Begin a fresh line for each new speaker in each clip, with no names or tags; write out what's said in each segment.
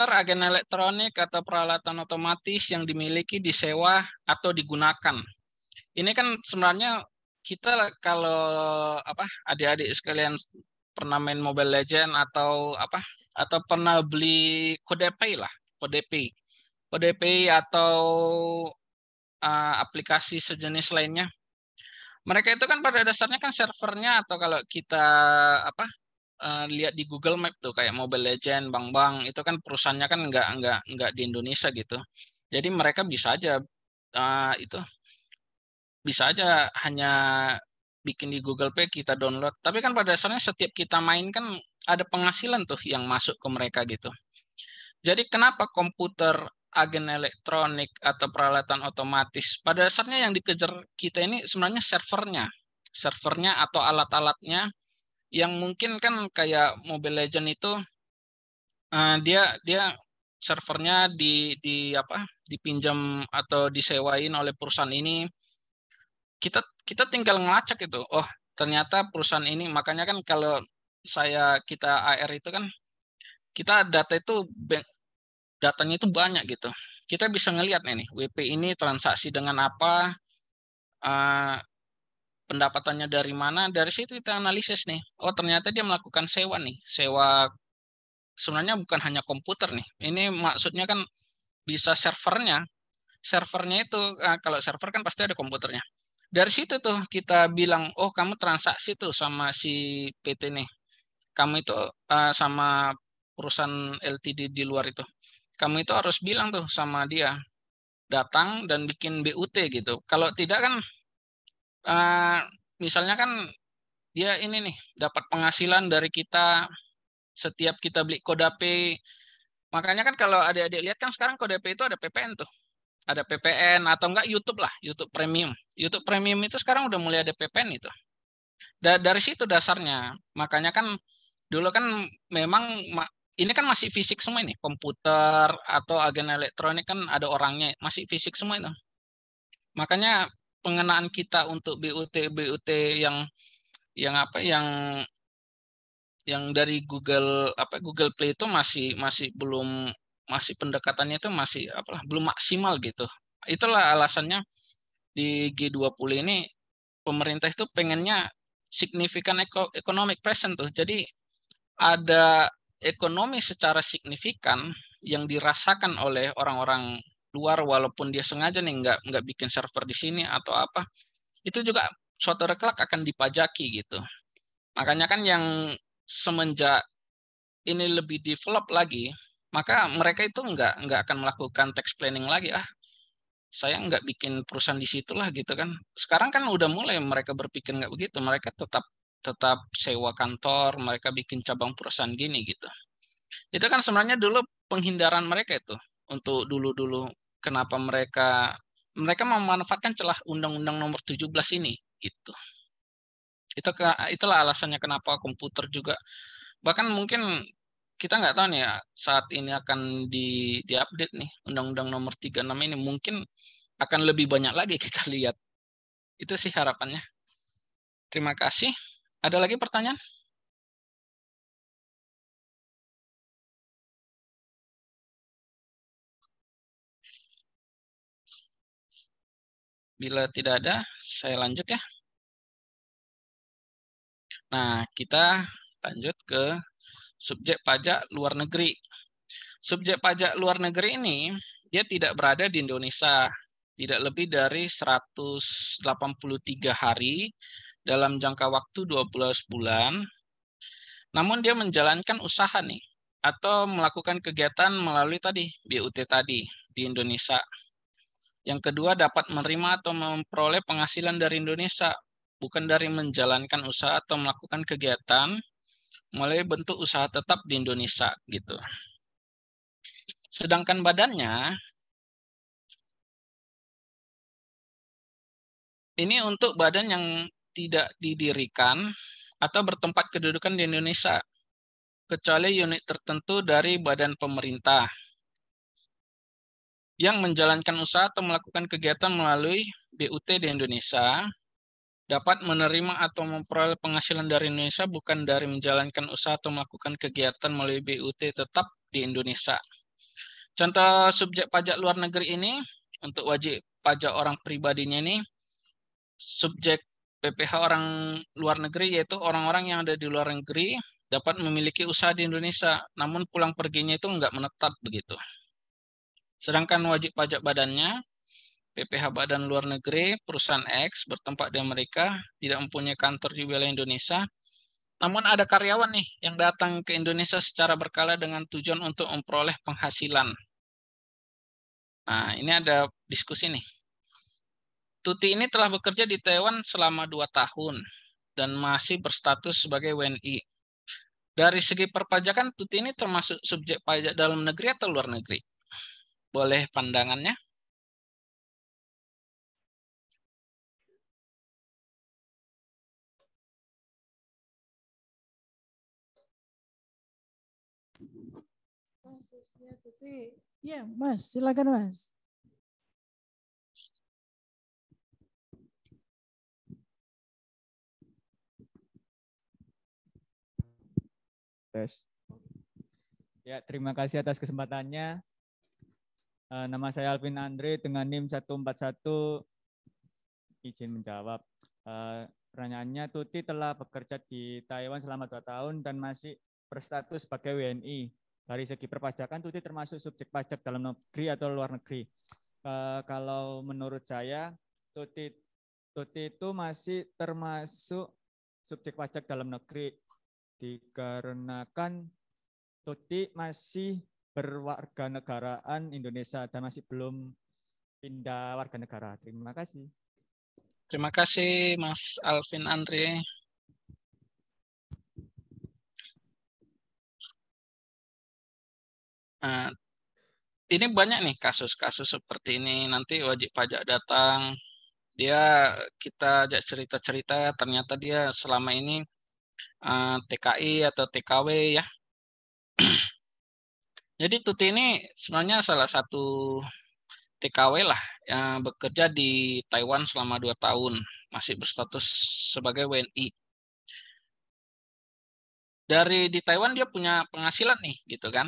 agen elektronik atau peralatan otomatis yang dimiliki, disewa, atau digunakan. Ini kan sebenarnya kita kalau apa adik-adik sekalian pernah main Mobile Legend atau apa atau pernah beli kode pay lah, kode pay, kode pay atau uh, aplikasi sejenis lainnya. Mereka itu kan pada dasarnya kan servernya atau kalau kita apa uh, lihat di Google Map tuh kayak Mobile Legend, Bang Bang itu kan perusahaannya kan nggak nggak nggak di Indonesia gitu. Jadi mereka bisa aja uh, itu bisa aja hanya bikin di Google Play kita download. Tapi kan pada dasarnya setiap kita main kan ada penghasilan tuh yang masuk ke mereka gitu. Jadi kenapa komputer, agen elektronik atau peralatan otomatis pada dasarnya yang dikejar kita ini sebenarnya servernya, servernya atau alat-alatnya yang mungkin kan kayak Mobile Legend itu uh, dia dia servernya di di apa dipinjam atau disewain oleh perusahaan ini kita kita tinggal ngelacak itu oh ternyata perusahaan ini makanya kan kalau saya kita AR itu kan kita data itu datanya itu banyak gitu kita bisa ngelihat nih WP ini transaksi dengan apa uh, pendapatannya dari mana dari situ kita analisis nih oh ternyata dia melakukan sewa nih sewa sebenarnya bukan hanya komputer nih ini maksudnya kan bisa servernya servernya itu ah, kalau server kan pasti ada komputernya dari situ tuh kita bilang oh kamu transaksi tuh sama si PT nih kamu itu ah, sama perusahaan LTD di luar itu kamu itu harus bilang tuh sama dia datang dan bikin BUT gitu kalau tidak kan uh, misalnya kan dia ini nih dapat penghasilan dari kita setiap kita beli kodape. Makanya kan kalau adik-adik lihat kan sekarang kodape itu ada PPN tuh. Ada PPN atau enggak YouTube lah, YouTube Premium. YouTube Premium itu sekarang udah mulai ada PPN itu. Da dari situ dasarnya. Makanya kan dulu kan memang ini kan masih fisik semua ini, komputer atau agen elektronik kan ada orangnya, masih fisik semua itu. Makanya pengenaan kita untuk BUT BUT yang yang apa yang yang dari Google apa Google Play itu masih masih belum masih pendekatannya itu masih apalah belum maksimal gitu. Itulah alasannya di G20 ini pemerintah itu pengennya signifikan economic present tuh. Jadi ada ekonomi secara signifikan yang dirasakan oleh orang-orang luar walaupun dia sengaja nih nggak nggak bikin server di sini atau apa itu juga suatu reklak akan dipajaki gitu makanya kan yang semenjak ini lebih develop lagi maka mereka itu nggak nggak akan melakukan tax planning lagi ah saya nggak bikin perusahaan di situ lah gitu kan sekarang kan udah mulai mereka berpikir nggak begitu mereka tetap tetap sewa kantor mereka bikin cabang perusahaan gini gitu itu kan sebenarnya dulu penghindaran mereka itu untuk dulu-dulu kenapa mereka mereka memanfaatkan celah undang-undang nomor 17 ini gitu. itu itu itulah alasannya kenapa komputer juga bahkan mungkin kita nggak tahu nih ya, saat ini akan di diupdate nih undang-undang nomor 36 ini mungkin akan lebih banyak lagi kita lihat itu sih harapannya terima kasih ada lagi pertanyaan Bila tidak ada, saya lanjut ya. Nah, kita lanjut ke subjek pajak luar negeri. Subjek pajak luar negeri ini, dia tidak berada di Indonesia. Tidak lebih dari 183 hari dalam jangka waktu 12 bulan. Namun dia menjalankan usaha nih, atau melakukan kegiatan melalui tadi, BUT tadi di Indonesia. Yang kedua, dapat menerima atau memperoleh penghasilan dari Indonesia, bukan dari menjalankan usaha atau melakukan kegiatan melalui bentuk usaha tetap di Indonesia gitu. Sedangkan badannya ini untuk badan yang tidak didirikan atau bertempat kedudukan di Indonesia, kecuali unit tertentu dari badan pemerintah yang menjalankan usaha atau melakukan kegiatan melalui BUT di Indonesia dapat menerima atau memperoleh penghasilan dari Indonesia bukan dari menjalankan usaha atau melakukan kegiatan melalui BUT tetap di Indonesia. Contoh subjek pajak luar negeri ini untuk wajib pajak orang pribadinya ini subjek PPh orang luar negeri yaitu orang-orang yang ada di luar negeri dapat memiliki usaha di Indonesia namun pulang perginya itu nggak menetap begitu. Sedangkan wajib pajak badannya, PPH Badan Luar Negeri, perusahaan X bertempat di Amerika, tidak mempunyai kantor di wilayah Indonesia, namun ada karyawan nih yang datang ke Indonesia secara berkala dengan tujuan untuk memperoleh penghasilan. Nah, ini ada diskusi nih. Tuti ini telah bekerja di Taiwan selama dua tahun dan masih berstatus sebagai WNI. Dari segi perpajakan, Tuti ini termasuk subjek pajak dalam negeri atau luar negeri? Boleh pandangannya? Ya, Mas, silakan Mas. Tes. Ya, terima kasih atas kesempatannya. Uh, nama saya Alvin Andre dengan NIM 141 izin menjawab. Uh, pertanyaannya Tuti telah bekerja di Taiwan selama dua tahun dan masih berstatus sebagai WNI. Dari segi perpajakan Tuti termasuk subjek pajak dalam negeri atau luar negeri. Uh, kalau menurut saya Tuti Tuti itu masih termasuk subjek pajak dalam negeri dikarenakan Tuti masih berwarga negaraan Indonesia dan masih belum pindah warga negara. Terima kasih. Terima kasih Mas Alvin Andre. Nah, ini banyak nih kasus-kasus seperti ini. Nanti wajib pajak datang, dia kita ajak cerita-cerita, ternyata dia selama ini uh, eh, TKI atau TKW ya, jadi Tuti ini sebenarnya salah satu TKW lah yang bekerja di Taiwan selama dua tahun, masih berstatus sebagai WNI. Dari di Taiwan dia punya penghasilan nih, gitu kan?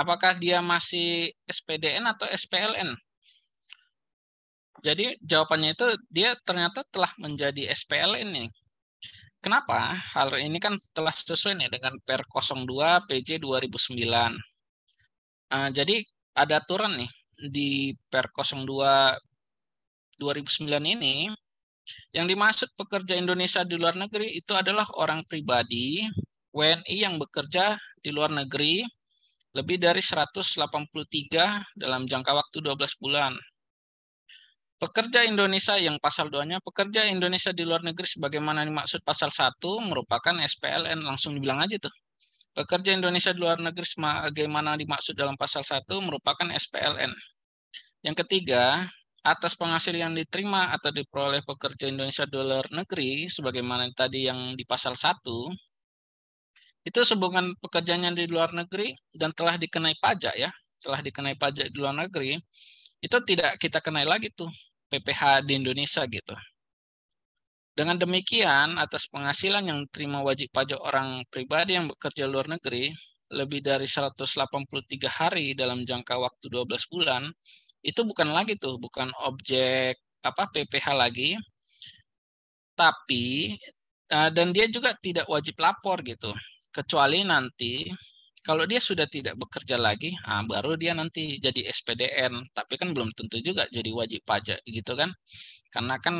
Apakah dia masih SPDN atau SPLN? Jadi jawabannya itu dia ternyata telah menjadi SPLN nih. Kenapa? Hal ini kan telah sesuai nih dengan Per 02 PJ 2009 Uh, jadi ada aturan nih di Perkos 02 2009 ini yang dimaksud pekerja Indonesia di luar negeri itu adalah orang pribadi WNI yang bekerja di luar negeri lebih dari 183 dalam jangka waktu 12 bulan. Pekerja Indonesia yang pasal 2-nya, pekerja Indonesia di luar negeri sebagaimana dimaksud pasal 1 merupakan SPLN, langsung dibilang aja tuh. Pekerja Indonesia di luar negeri sebagaimana dimaksud dalam pasal 1 merupakan SPLN. Yang ketiga, atas penghasil yang diterima atau diperoleh pekerja Indonesia di luar negeri sebagaimana tadi yang di pasal 1 itu sehubungan yang di luar negeri dan telah dikenai pajak ya, telah dikenai pajak di luar negeri, itu tidak kita kenai lagi tuh PPH di Indonesia gitu. Dengan demikian, atas penghasilan yang terima wajib pajak orang pribadi yang bekerja luar negeri lebih dari 183 hari dalam jangka waktu 12 bulan, itu bukan lagi tuh, bukan objek apa PPh lagi. Tapi eh, dan dia juga tidak wajib lapor gitu. Kecuali nanti kalau dia sudah tidak bekerja lagi, nah baru dia nanti jadi SPDN. Tapi kan belum tentu juga jadi wajib pajak gitu kan. Karena kan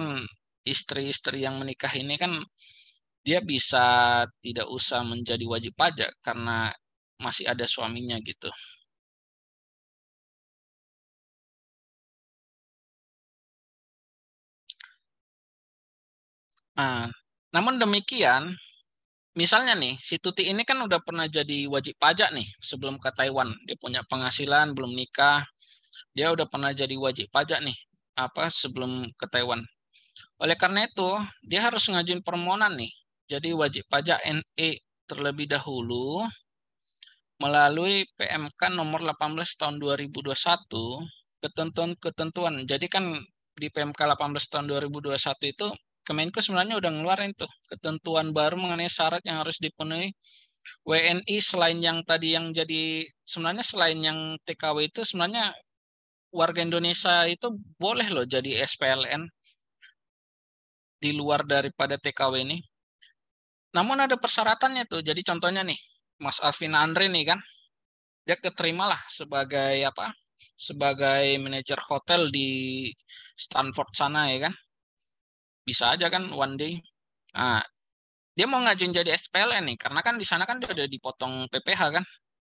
istri-istri yang menikah ini kan dia bisa tidak usah menjadi wajib pajak karena masih ada suaminya gitu. Nah, namun demikian, misalnya nih, si Tuti ini kan udah pernah jadi wajib pajak nih sebelum ke Taiwan. Dia punya penghasilan, belum nikah. Dia udah pernah jadi wajib pajak nih apa sebelum ke Taiwan. Oleh karena itu, dia harus ngajuin permohonan nih. Jadi wajib pajak NE terlebih dahulu melalui PMK nomor 18 tahun 2021 ketentuan-ketentuan. Jadi kan di PMK 18 tahun 2021 itu Kemenko sebenarnya udah ngeluarin tuh ketentuan baru mengenai syarat yang harus dipenuhi WNI selain yang tadi yang jadi sebenarnya selain yang TKW itu sebenarnya warga Indonesia itu boleh loh jadi SPLN di luar daripada TKW ini. Namun ada persyaratannya tuh. Jadi contohnya nih, Mas Alvin Andre nih kan, dia keterimalah sebagai apa? Sebagai manajer hotel di Stanford sana ya kan. Bisa aja kan one day. Nah, dia mau ngajuin jadi SPLN nih, karena kan di sana kan dia udah dipotong PPH kan.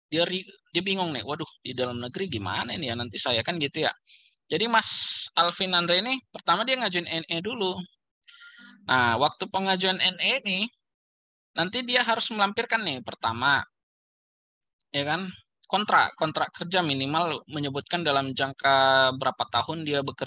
Dia dia bingung nih, waduh di dalam negeri gimana ini ya nanti saya kan gitu ya. Jadi Mas Alvin Andre ini pertama dia ngajuin NE dulu. Nah, waktu pengajuan NE ini, nanti dia harus melampirkan nih pertama, ya kan? Kontrak, kontrak kerja minimal menyebutkan dalam jangka berapa tahun dia bekerja